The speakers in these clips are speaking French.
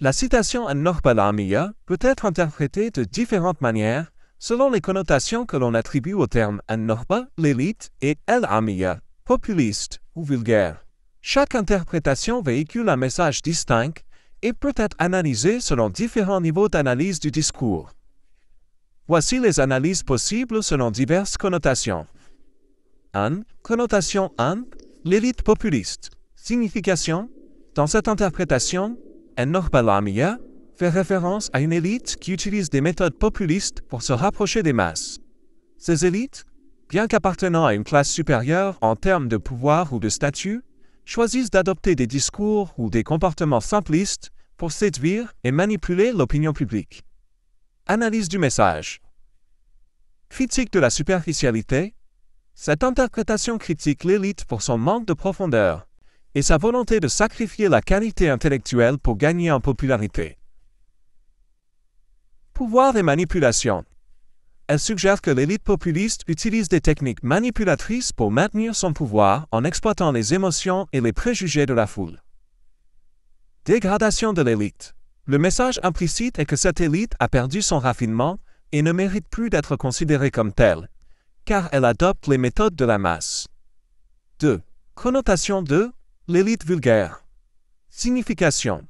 La citation An-Nohba al peut être interprétée de différentes manières selon les connotations que l'on attribue au termes An-Nohba, l'élite, et El amiya populiste ou vulgaire. Chaque interprétation véhicule un message distinct et peut être analysée selon différents niveaux d'analyse du discours. Voici les analyses possibles selon diverses connotations. 1. Connotation 1. L'élite populiste. Signification. Dans cette interprétation, et norbalamia fait référence à une élite qui utilise des méthodes populistes pour se rapprocher des masses. Ces élites, bien qu'appartenant à une classe supérieure en termes de pouvoir ou de statut, choisissent d'adopter des discours ou des comportements simplistes pour séduire et manipuler l'opinion publique. Analyse du message. Critique de la superficialité. Cette interprétation critique l'élite pour son manque de profondeur, et sa volonté de sacrifier la qualité intellectuelle pour gagner en popularité. Pouvoir et manipulations Elle suggère que l'élite populiste utilise des techniques manipulatrices pour maintenir son pouvoir en exploitant les émotions et les préjugés de la foule. Dégradation de l'élite. Le message implicite est que cette élite a perdu son raffinement et ne mérite plus d'être considérée comme telle, car elle adopte les méthodes de la masse. 2. Connotation de l'élite vulgaire. Signification.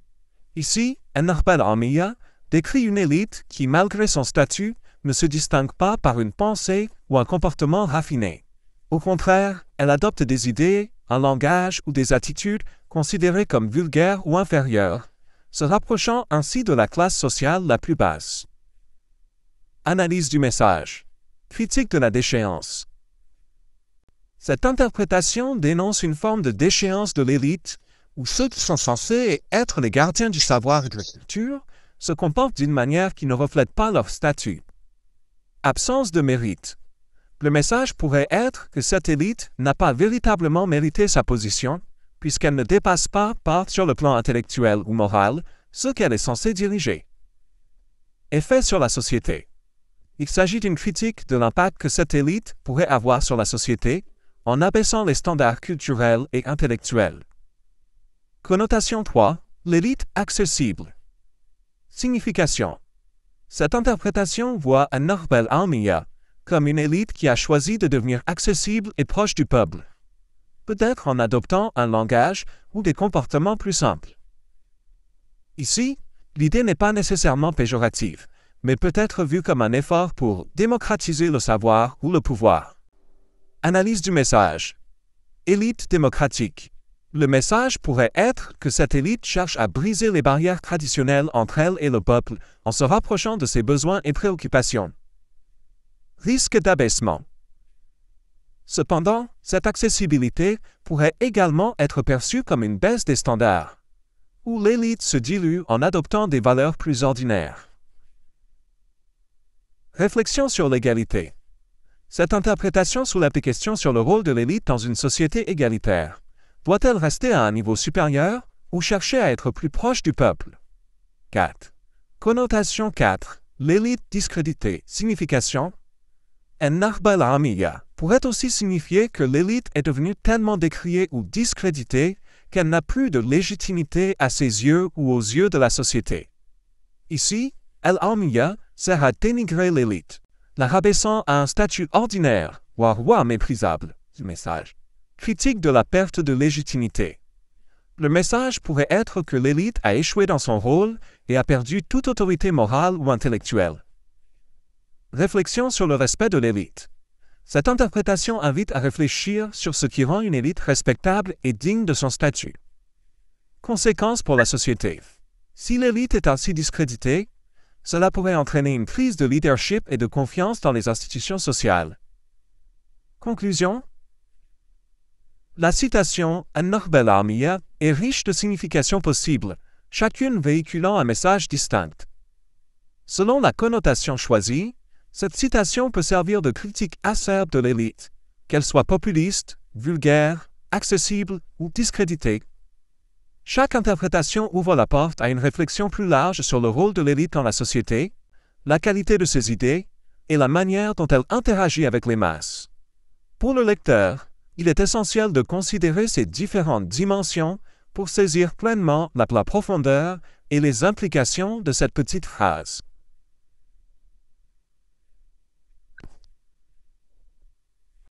Ici, un Amiya décrit une élite qui, malgré son statut, ne se distingue pas par une pensée ou un comportement raffiné. Au contraire, elle adopte des idées, un langage ou des attitudes considérées comme vulgaires ou inférieures, se rapprochant ainsi de la classe sociale la plus basse. Analyse du message. Critique de la déchéance. Cette interprétation dénonce une forme de déchéance de l'élite, où ceux qui sont censés être les gardiens du savoir et de la culture se comportent d'une manière qui ne reflète pas leur statut. Absence de mérite. Le message pourrait être que cette élite n'a pas véritablement mérité sa position, puisqu'elle ne dépasse pas, par sur le plan intellectuel ou moral, ce qu'elle est censée diriger. Effet sur la société. Il s'agit d'une critique de l'impact que cette élite pourrait avoir sur la société en abaissant les standards culturels et intellectuels. Connotation 3. L'élite accessible. Signification. Cette interprétation voit un Norbel Almia comme une élite qui a choisi de devenir accessible et proche du peuple, peut-être en adoptant un langage ou des comportements plus simples. Ici, l'idée n'est pas nécessairement péjorative, mais peut être vue comme un effort pour démocratiser le savoir ou le pouvoir. Analyse du message. Élite démocratique. Le message pourrait être que cette élite cherche à briser les barrières traditionnelles entre elle et le peuple en se rapprochant de ses besoins et préoccupations. Risque d'abaissement. Cependant, cette accessibilité pourrait également être perçue comme une baisse des standards, où l'élite se dilue en adoptant des valeurs plus ordinaires. Réflexion sur l'égalité. Cette interprétation soulève des questions sur le rôle de l'élite dans une société égalitaire. Doit-elle rester à un niveau supérieur ou chercher à être plus proche du peuple 4. Connotation 4. L'élite discréditée. Signification al-Amiya pourrait aussi signifier que l'élite est devenue tellement décriée ou discréditée qu'elle n'a plus de légitimité à ses yeux ou aux yeux de la société. Ici, al-Amiya sert à dénigrer l'élite la rabaissant à un statut ordinaire, voire roi méprisable, du message. Critique de la perte de légitimité. Le message pourrait être que l'élite a échoué dans son rôle et a perdu toute autorité morale ou intellectuelle. Réflexion sur le respect de l'élite. Cette interprétation invite à réfléchir sur ce qui rend une élite respectable et digne de son statut. Conséquences pour la société. Si l'élite est ainsi discréditée, cela pourrait entraîner une crise de leadership et de confiance dans les institutions sociales. Conclusion La citation Un Nobel armée est riche de significations possibles, chacune véhiculant un message distinct. Selon la connotation choisie, cette citation peut servir de critique acerbe de l'élite, qu'elle soit populiste, vulgaire, accessible ou discréditée, chaque interprétation ouvre la porte à une réflexion plus large sur le rôle de l'élite dans la société, la qualité de ses idées et la manière dont elle interagit avec les masses. Pour le lecteur, il est essentiel de considérer ces différentes dimensions pour saisir pleinement la, profondeur et les implications de cette petite phrase.